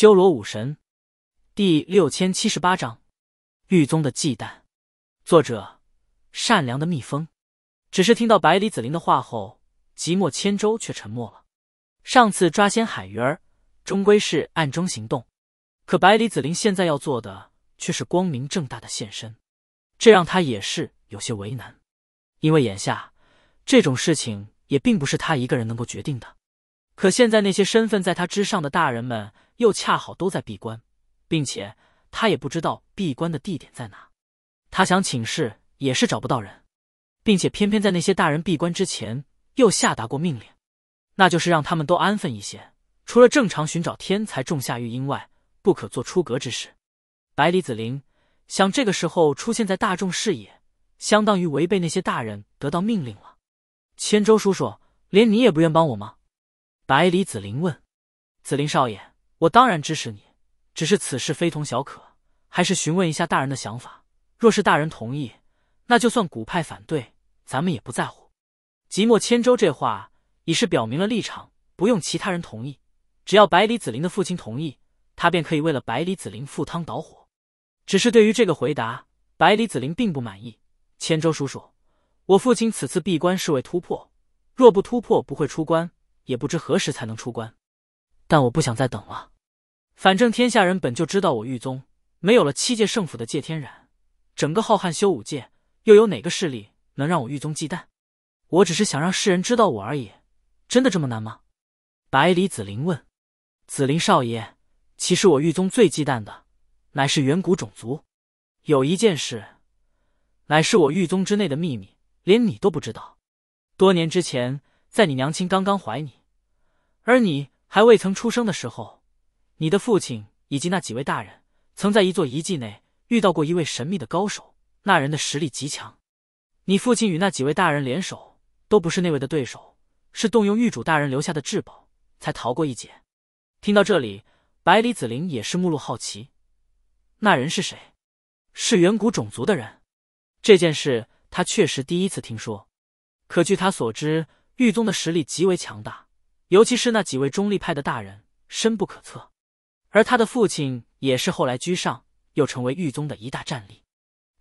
修罗武神，第六千七十八章：狱宗的忌惮。作者：善良的蜜蜂。只是听到百里子林的话后，即墨千舟却沉默了。上次抓仙海鱼儿，终归是暗中行动，可百里紫林现在要做的却是光明正大的现身，这让他也是有些为难，因为眼下这种事情也并不是他一个人能够决定的。可现在那些身份在他之上的大人们又恰好都在闭关，并且他也不知道闭关的地点在哪。他想请示也是找不到人，并且偏偏在那些大人闭关之前又下达过命令，那就是让他们都安分一些，除了正常寻找天才、种下玉英外，不可做出格之事。百里子陵想这个时候出现在大众视野，相当于违背那些大人得到命令了。千舟叔叔，连你也不愿帮我吗？百里子林问：“紫林少爷，我当然支持你。只是此事非同小可，还是询问一下大人的想法。若是大人同意，那就算古派反对，咱们也不在乎。”即墨千舟这话已是表明了立场，不用其他人同意，只要百里子林的父亲同意，他便可以为了百里子林赴汤蹈火。只是对于这个回答，百里子林并不满意。千舟叔叔，我父亲此次闭关是为突破，若不突破，不会出关。也不知何时才能出关，但我不想再等了。反正天下人本就知道我玉宗没有了七界圣府的界天然，整个浩瀚修武界又有哪个势力能让我玉宗忌惮？我只是想让世人知道我而已，真的这么难吗？百里紫林问：“紫林少爷，其实我玉宗最忌惮的乃是远古种族。有一件事，乃是我玉宗之内的秘密，连你都不知道。多年之前，在你娘亲刚刚怀你。”而你还未曾出生的时候，你的父亲以及那几位大人曾在一座遗迹内遇到过一位神秘的高手，那人的实力极强，你父亲与那几位大人联手都不是那位的对手，是动用玉主大人留下的至宝才逃过一劫。听到这里，百里子灵也是目露好奇，那人是谁？是远古种族的人？这件事他确实第一次听说，可据他所知，玉宗的实力极为强大。尤其是那几位中立派的大人深不可测，而他的父亲也是后来居上，又成为狱宗的一大战力。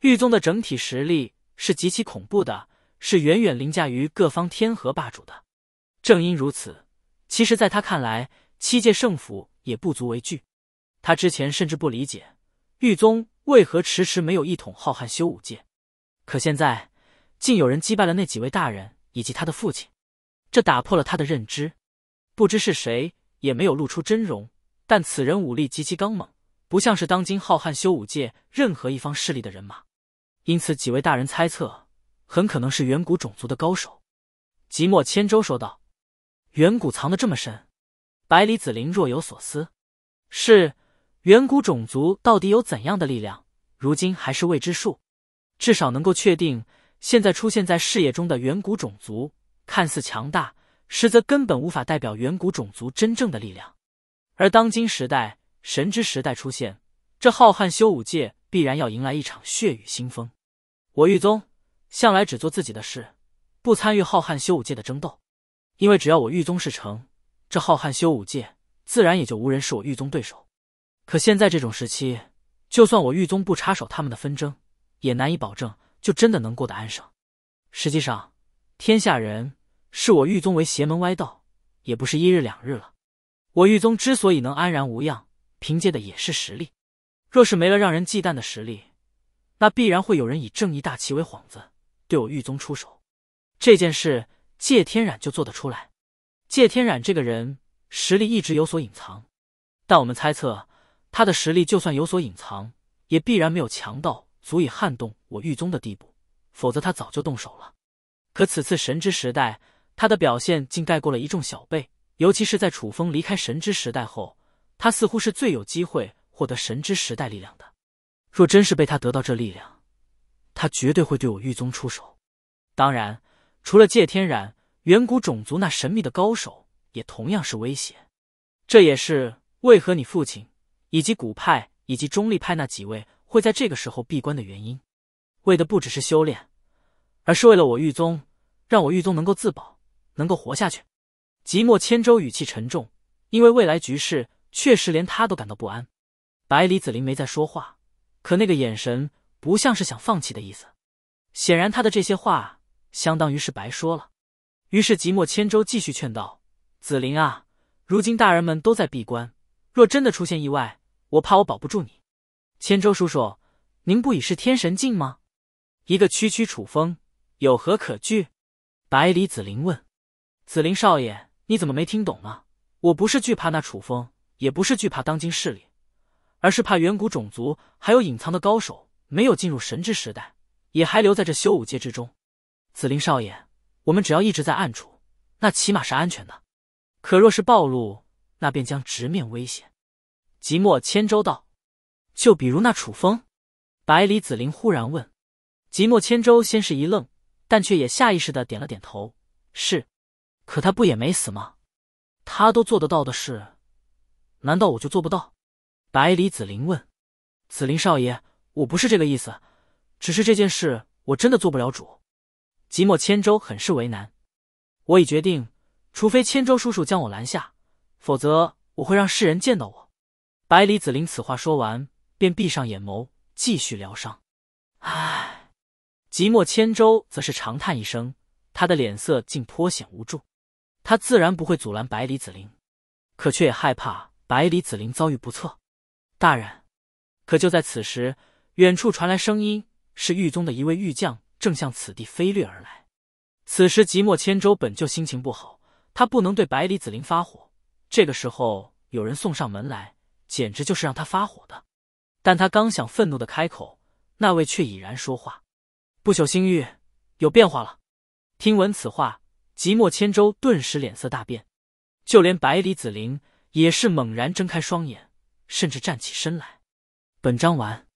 狱宗的整体实力是极其恐怖的，是远远凌驾于各方天河霸主的。正因如此，其实在他看来，七界圣府也不足为惧。他之前甚至不理解狱宗为何迟迟没有一统浩瀚修武界，可现在竟有人击败了那几位大人以及他的父亲，这打破了他的认知。不知是谁，也没有露出真容。但此人武力极其刚猛，不像是当今浩瀚修武界任何一方势力的人马，因此几位大人猜测，很可能是远古种族的高手。即墨千舟说道：“远古藏得这么深。”百里子林若有所思：“是，远古种族到底有怎样的力量，如今还是未知数。至少能够确定，现在出现在视野中的远古种族，看似强大。”实则根本无法代表远古种族真正的力量，而当今时代，神之时代出现，这浩瀚修武界必然要迎来一场血雨腥风。我玉宗向来只做自己的事，不参与浩瀚修武界的争斗，因为只要我玉宗事成，这浩瀚修武界自然也就无人是我玉宗对手。可现在这种时期，就算我玉宗不插手他们的纷争，也难以保证就真的能过得安生。实际上，天下人。视我玉宗为邪门歪道，也不是一日两日了。我玉宗之所以能安然无恙，凭借的也是实力。若是没了让人忌惮的实力，那必然会有人以正义大旗为幌子对我玉宗出手。这件事，谢天染就做得出来。谢天染这个人，实力一直有所隐藏，但我们猜测他的实力就算有所隐藏，也必然没有强到足以撼动我玉宗的地步，否则他早就动手了。可此次神之时代。他的表现竟盖过了一众小辈，尤其是在楚风离开神之时代后，他似乎是最有机会获得神之时代力量的。若真是被他得到这力量，他绝对会对我玉宗出手。当然，除了界天染，远古种族那神秘的高手也同样是威胁。这也是为何你父亲以及古派以及中立派那几位会在这个时候闭关的原因，为的不只是修炼，而是为了我玉宗，让我玉宗能够自保。能够活下去，即墨千舟语气沉重，因为未来局势确实连他都感到不安。百里子林没再说话，可那个眼神不像是想放弃的意思。显然，他的这些话相当于是白说了。于是，即墨千舟继续劝道：“子林啊，如今大人们都在闭关，若真的出现意外，我怕我保不住你。千舟叔叔，您不已是天神境吗？一个区区楚风有何可惧？”百里子林问。紫林少爷，你怎么没听懂呢？我不是惧怕那楚风，也不是惧怕当今势力，而是怕远古种族还有隐藏的高手没有进入神之时代，也还留在这修武界之中。紫林少爷，我们只要一直在暗处，那起码是安全的。可若是暴露，那便将直面危险。即墨千州道，就比如那楚风。百里紫林忽然问，即墨千州先是一愣，但却也下意识的点了点头，是。可他不也没死吗？他都做得到的事，难道我就做不到？百里紫菱问：“紫菱少爷，我不是这个意思，只是这件事我真的做不了主。”即墨千舟很是为难。我已决定，除非千舟叔叔将我拦下，否则我会让世人见到我。百里紫菱此话说完，便闭上眼眸，继续疗伤。唉，即墨千舟则是长叹一声，他的脸色竟颇显无助。他自然不会阻拦百里子陵，可却也害怕百里子陵遭遇不测。大人，可就在此时，远处传来声音，是狱宗的一位狱将正向此地飞掠而来。此时，即墨千舟本就心情不好，他不能对百里子陵发火。这个时候有人送上门来，简直就是让他发火的。但他刚想愤怒的开口，那位却已然说话：“不朽星域有变化了。”听闻此话。即墨千舟顿时脸色大变，就连百里紫菱也是猛然睁开双眼，甚至站起身来。本章完。